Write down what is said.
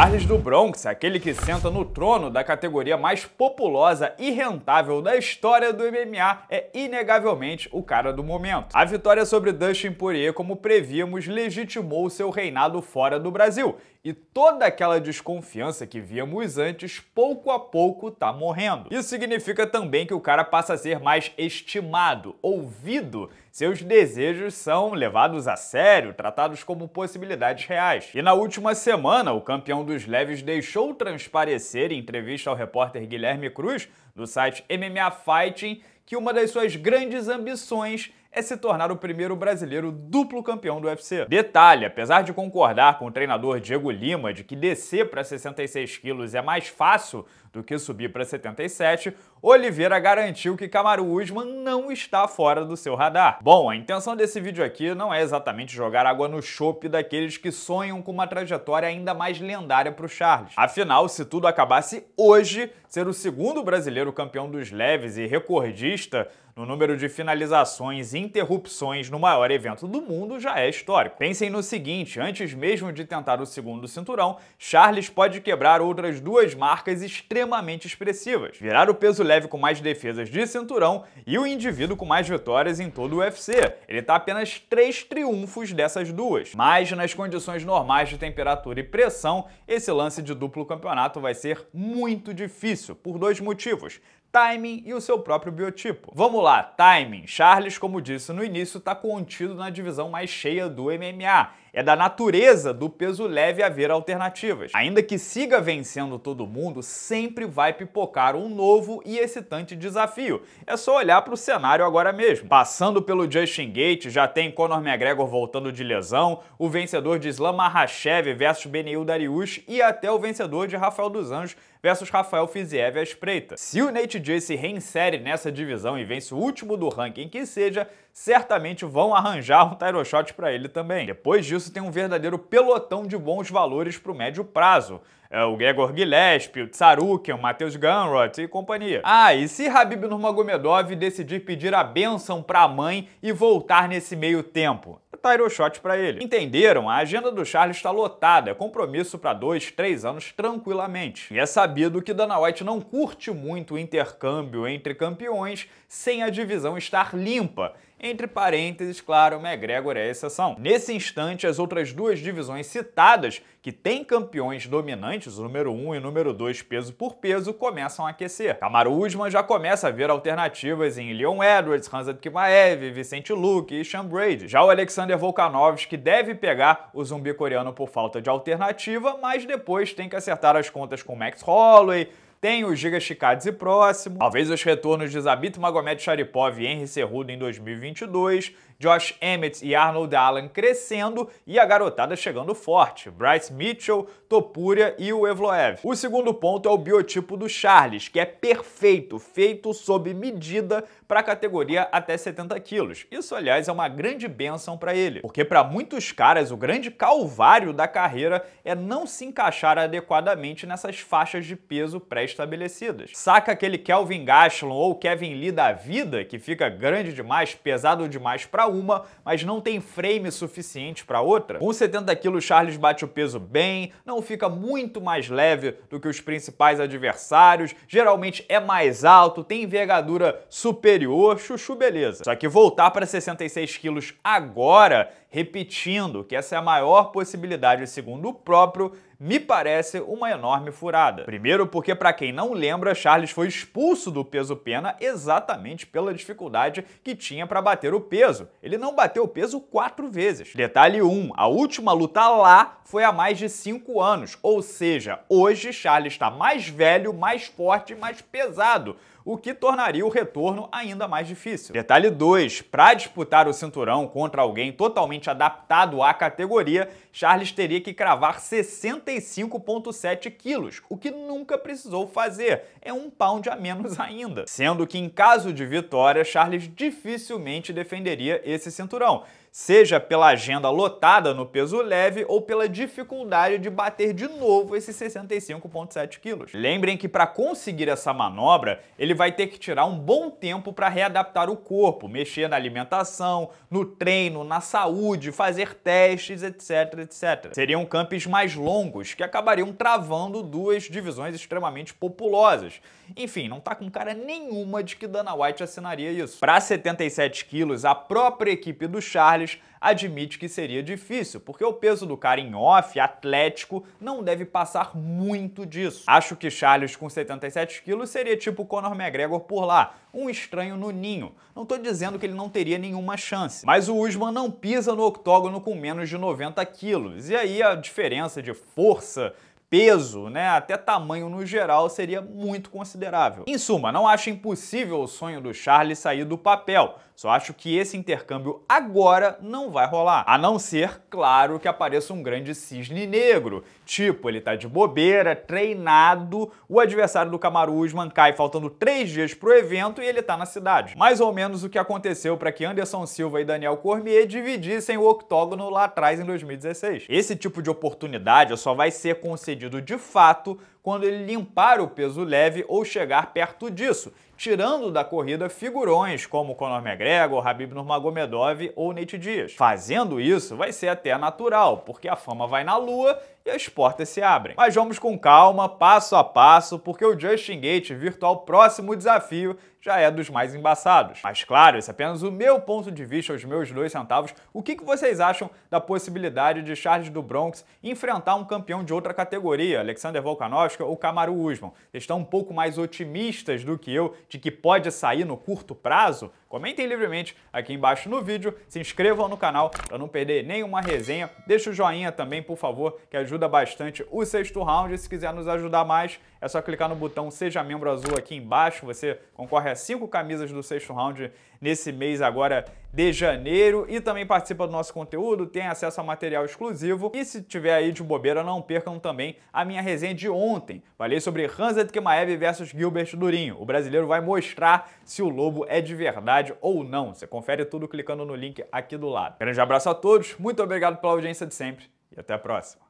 Charles do Bronx, aquele que senta no trono da categoria mais populosa e rentável da história do MMA, é inegavelmente o cara do momento. A vitória sobre Dustin Poirier, como prevíamos, legitimou seu reinado fora do Brasil, e toda aquela desconfiança que víamos antes, pouco a pouco tá morrendo. Isso significa também que o cara passa a ser mais estimado, ouvido seus desejos são levados a sério, tratados como possibilidades reais. E na última semana, o campeão dos leves deixou transparecer em entrevista ao repórter Guilherme Cruz, do site MMA Fighting, que uma das suas grandes ambições é se tornar o primeiro brasileiro duplo campeão do UFC. Detalhe, apesar de concordar com o treinador Diego Lima de que descer para 66 quilos é mais fácil do que subir para 77, Oliveira garantiu que Kamaru Usman não está fora do seu radar. Bom, a intenção desse vídeo aqui não é exatamente jogar água no chope daqueles que sonham com uma trajetória ainda mais lendária para o Charles. Afinal, se tudo acabasse hoje, ser o segundo brasileiro campeão dos leves e recordista no número de finalizações e interrupções no maior evento do mundo já é histórico. Pensem no seguinte: antes mesmo de tentar o segundo cinturão, Charles pode quebrar outras duas marcas extremamente expressivas: virar o peso leve com mais defesas de cinturão e o indivíduo com mais vitórias em todo o UFC. Ele está apenas três triunfos dessas duas. Mas nas condições normais de temperatura e pressão, esse lance de duplo campeonato vai ser muito difícil por dois motivos: timing e o seu próprio biotipo. Vamos lá Olá, timing. Charles, como disse no início, está contido na divisão mais cheia do MMA. É da natureza do peso leve haver alternativas. Ainda que siga vencendo todo mundo, sempre vai pipocar um novo e excitante desafio. É só olhar para o cenário agora mesmo. Passando pelo Justin Gate, já tem Conor McGregor voltando de lesão, o vencedor de Islam Makhachev versus Benil Dariush e até o vencedor de Rafael dos Anjos versus Rafael Fiziev à espreita. Se o Nate Diaz se reinsere nessa divisão e vence o último do ranking que seja, certamente vão arranjar um title shot para ele também. Depois disso, disso, tem um verdadeiro pelotão de bons valores para o médio prazo. É, o Gregor Gillespie, o Tsarukian, o Matheus Gunrot e companhia. Ah, e se Habib Nurmagomedov decidir pedir a bênção para a mãe e voltar nesse meio tempo? o é shot para ele. Entenderam? A agenda do Charles está lotada, é compromisso para dois, três anos tranquilamente. E é sabido que Dana White não curte muito o intercâmbio entre campeões sem a divisão estar limpa. Entre parênteses, claro, McGregor é exceção. Nesse instante, as outras duas divisões citadas, que têm campeões dominantes, o número 1 um e o número 2 peso por peso, começam a aquecer. Camaro Usman já começa a ver alternativas em Leon Edwards, Hamzat Kimaev, Vicente Luke e Sean Brady. Já o Alexander Volkanovski deve pegar o zumbi coreano por falta de alternativa, mas depois tem que acertar as contas com Max Holloway, tem os Giga e próximo, talvez os retornos de Zabit Magomed Sharipov e Henry Cerrudo em 2022, Josh Emmett e Arnold Allen crescendo e a garotada chegando forte, Bryce Mitchell, Topuria e o Evloev. O segundo ponto é o biotipo do Charles, que é perfeito, feito sob medida para a categoria até 70 quilos. Isso, aliás, é uma grande benção para ele, porque para muitos caras o grande calvário da carreira é não se encaixar adequadamente nessas faixas de peso pré-estabelecidas. Saca aquele Kelvin Gastelum ou Kevin Lee da vida, que fica grande demais, pesado demais para uma, mas não tem frame suficiente para outra? Com 70 kg, o Charles bate o peso bem, não fica muito mais leve do que os principais adversários, geralmente é mais alto, tem envergadura superior, chuchu beleza. Só que voltar para 66 quilos agora, repetindo que essa é a maior possibilidade, segundo o próprio, me parece uma enorme furada. Primeiro, porque, para quem não lembra, Charles foi expulso do peso-pena exatamente pela dificuldade que tinha para bater o peso. Ele não bateu o peso quatro vezes. Detalhe 1: um, a última luta lá foi há mais de cinco anos, ou seja, hoje Charles está mais velho, mais forte e mais pesado o que tornaria o retorno ainda mais difícil. Detalhe 2: para disputar o cinturão contra alguém totalmente adaptado à categoria, Charles teria que cravar 60 35.7 quilos, o que nunca precisou fazer, é um pound a menos ainda. Sendo que em caso de vitória, Charles dificilmente defenderia esse cinturão seja pela agenda lotada no peso leve ou pela dificuldade de bater de novo esses 65,7 quilos. Lembrem que para conseguir essa manobra, ele vai ter que tirar um bom tempo para readaptar o corpo, mexer na alimentação, no treino, na saúde, fazer testes, etc, etc. Seriam campos mais longos que acabariam travando duas divisões extremamente populosas. Enfim, não tá com cara nenhuma de que Dana White assinaria isso. Para 77 quilos, a própria equipe do Charles Charles admite que seria difícil, porque o peso do cara em off, atlético, não deve passar muito disso. Acho que Charles com 77 quilos seria tipo Conor McGregor por lá, um estranho no ninho. Não tô dizendo que ele não teria nenhuma chance, mas o Usman não pisa no octógono com menos de 90 quilos, e aí a diferença de força, peso, né, até tamanho no geral, seria muito considerável. Em suma, não acho impossível o sonho do Charles sair do papel, só acho que esse intercâmbio agora não vai rolar. A não ser, claro, que apareça um grande cisne negro, tipo, ele tá de bobeira, treinado, o adversário do Kamaru Usman cai faltando três dias pro evento e ele tá na cidade. Mais ou menos o que aconteceu para que Anderson Silva e Daniel Cormier dividissem o octógono lá atrás em 2016. Esse tipo de oportunidade só vai ser concedida sucedido de fato quando ele limpar o peso leve ou chegar perto disso, tirando da corrida figurões como Conor McGregor, Habib Nurmagomedov ou Nate Diaz. Fazendo isso vai ser até natural, porque a fama vai na lua e as portas se abrem. Mas vamos com calma, passo a passo, porque o Justin Gate virtual próximo desafio já é dos mais embaçados. Mas claro, esse é apenas o meu ponto de vista, os meus dois centavos. O que, que vocês acham da possibilidade de Charles do Bronx enfrentar um campeão de outra categoria, Alexander Volkanovski, ou Camaro Usman. Eles estão um pouco mais otimistas do que eu de que pode sair no curto prazo, Comentem livremente aqui embaixo no vídeo, se inscrevam no canal para não perder nenhuma resenha. Deixa o joinha também, por favor, que ajuda bastante o sexto round. Se quiser nos ajudar mais, é só clicar no botão Seja Membro Azul aqui embaixo. Você concorre a cinco camisas do sexto round nesse mês agora de janeiro e também participa do nosso conteúdo, tem acesso a material exclusivo e se tiver aí de bobeira, não percam também a minha resenha de ontem. Falei sobre Hansa Tkemaev versus Gilbert Durinho. O brasileiro vai mostrar se o lobo é de verdade verdade ou não. Você confere tudo clicando no link aqui do lado. Grande abraço a todos, muito obrigado pela audiência de sempre e até a próxima.